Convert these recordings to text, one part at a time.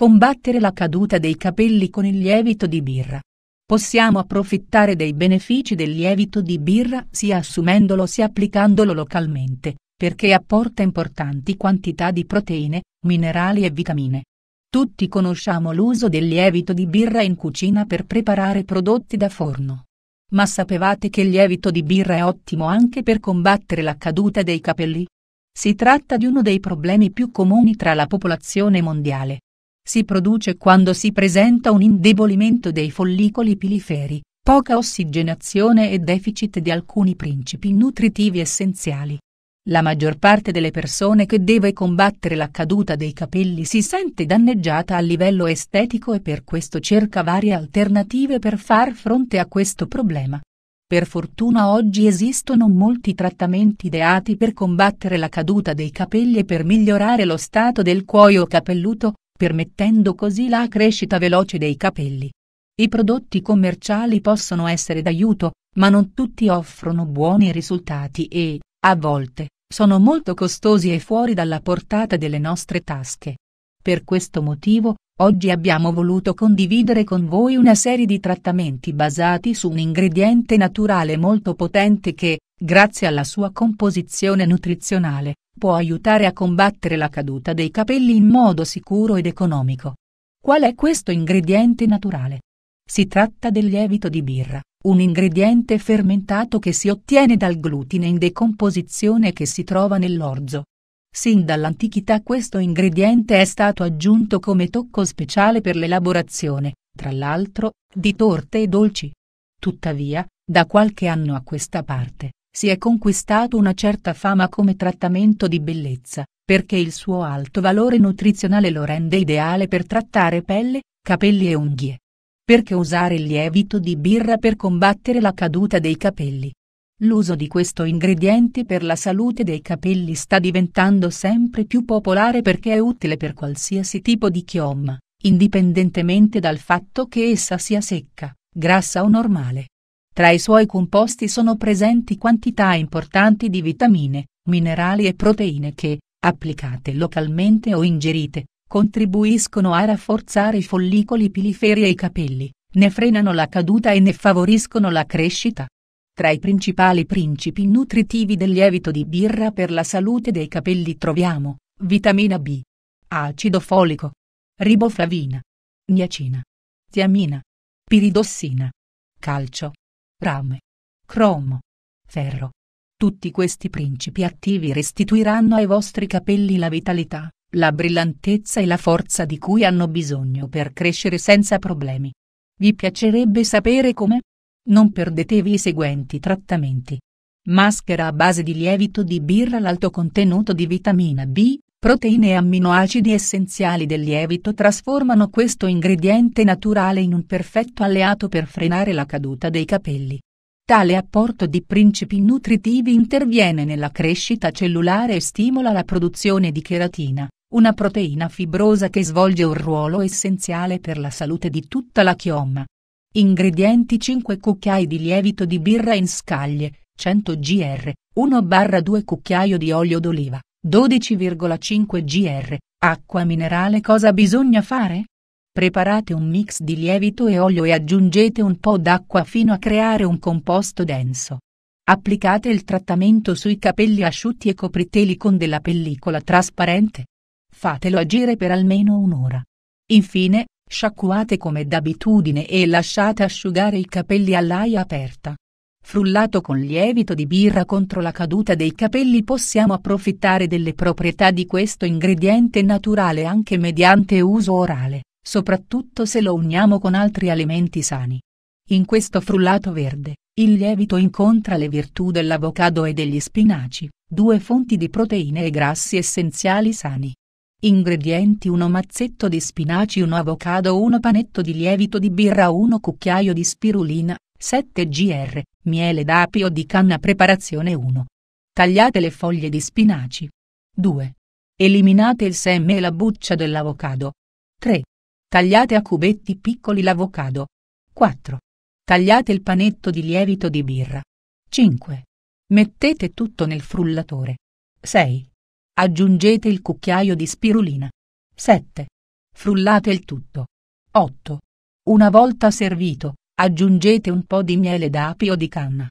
combattere la caduta dei capelli con il lievito di birra. Possiamo approfittare dei benefici del lievito di birra sia assumendolo sia applicandolo localmente, perché apporta importanti quantità di proteine, minerali e vitamine. Tutti conosciamo l'uso del lievito di birra in cucina per preparare prodotti da forno. Ma sapevate che il lievito di birra è ottimo anche per combattere la caduta dei capelli? Si tratta di uno dei problemi più comuni tra la popolazione mondiale, si produce quando si presenta un indebolimento dei follicoli piliferi, poca ossigenazione e deficit di alcuni principi nutritivi essenziali. La maggior parte delle persone che deve combattere la caduta dei capelli si sente danneggiata a livello estetico e per questo cerca varie alternative per far fronte a questo problema. Per fortuna oggi esistono molti trattamenti ideati per combattere la caduta dei capelli e per migliorare lo stato del cuoio capelluto, permettendo così la crescita veloce dei capelli. I prodotti commerciali possono essere d'aiuto, ma non tutti offrono buoni risultati e, a volte, sono molto costosi e fuori dalla portata delle nostre tasche. Per questo motivo, oggi abbiamo voluto condividere con voi una serie di trattamenti basati su un ingrediente naturale molto potente che, grazie alla sua composizione nutrizionale, può aiutare a combattere la caduta dei capelli in modo sicuro ed economico. Qual è questo ingrediente naturale? Si tratta del lievito di birra, un ingrediente fermentato che si ottiene dal glutine in decomposizione che si trova nell'orzo. Sin dall'antichità questo ingrediente è stato aggiunto come tocco speciale per l'elaborazione, tra l'altro, di torte e dolci. Tuttavia, da qualche anno a questa parte, si è conquistato una certa fama come trattamento di bellezza, perché il suo alto valore nutrizionale lo rende ideale per trattare pelle, capelli e unghie. Perché usare il lievito di birra per combattere la caduta dei capelli? L'uso di questo ingrediente per la salute dei capelli sta diventando sempre più popolare perché è utile per qualsiasi tipo di chioma, indipendentemente dal fatto che essa sia secca, grassa o normale. Tra i suoi composti sono presenti quantità importanti di vitamine, minerali e proteine che, applicate localmente o ingerite, contribuiscono a rafforzare i follicoli piliferi e i capelli, ne frenano la caduta e ne favoriscono la crescita. Tra i principali principi nutritivi del lievito di birra per la salute dei capelli troviamo vitamina B, acido folico, riboflavina, niacina, tiamina, piridossina, calcio, rame, cromo, ferro. Tutti questi principi attivi restituiranno ai vostri capelli la vitalità, la brillantezza e la forza di cui hanno bisogno per crescere senza problemi. Vi piacerebbe sapere come? Non perdetevi i seguenti trattamenti. Maschera a base di lievito di birra all'alto contenuto di vitamina B Proteine e amminoacidi essenziali del lievito trasformano questo ingrediente naturale in un perfetto alleato per frenare la caduta dei capelli. Tale apporto di principi nutritivi interviene nella crescita cellulare e stimola la produzione di cheratina, una proteina fibrosa che svolge un ruolo essenziale per la salute di tutta la chioma. Ingredienti 5 cucchiai di lievito di birra in scaglie, 100 gr, 1-2 cucchiaio di olio d'oliva, 12,5 gr, acqua minerale cosa bisogna fare? Preparate un mix di lievito e olio e aggiungete un po' d'acqua fino a creare un composto denso. Applicate il trattamento sui capelli asciutti e copriteli con della pellicola trasparente. Fatelo agire per almeno un'ora. Infine, sciacquate come d'abitudine e lasciate asciugare i capelli all'aia aperta. Frullato con lievito di birra contro la caduta dei capelli possiamo approfittare delle proprietà di questo ingrediente naturale anche mediante uso orale, soprattutto se lo uniamo con altri alimenti sani. In questo frullato verde, il lievito incontra le virtù dell'avocado e degli spinaci, due fonti di proteine e grassi essenziali sani. Ingredienti 1 mazzetto di spinaci 1 avocado 1 panetto di lievito di birra 1 cucchiaio di spirulina 7 gr miele d'apio di canna preparazione 1. Tagliate le foglie di spinaci. 2. Eliminate il seme e la buccia dell'avocado. 3. Tagliate a cubetti piccoli l'avocado. 4. Tagliate il panetto di lievito di birra. 5. Mettete tutto nel frullatore. 6. Aggiungete il cucchiaio di spirulina. 7. Frullate il tutto. 8. Una volta servito, Aggiungete un po' di miele d'api o di canna.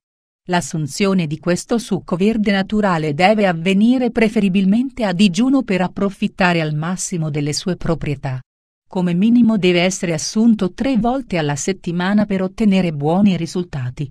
L'assunzione di questo succo verde naturale deve avvenire preferibilmente a digiuno per approfittare al massimo delle sue proprietà. Come minimo deve essere assunto tre volte alla settimana per ottenere buoni risultati.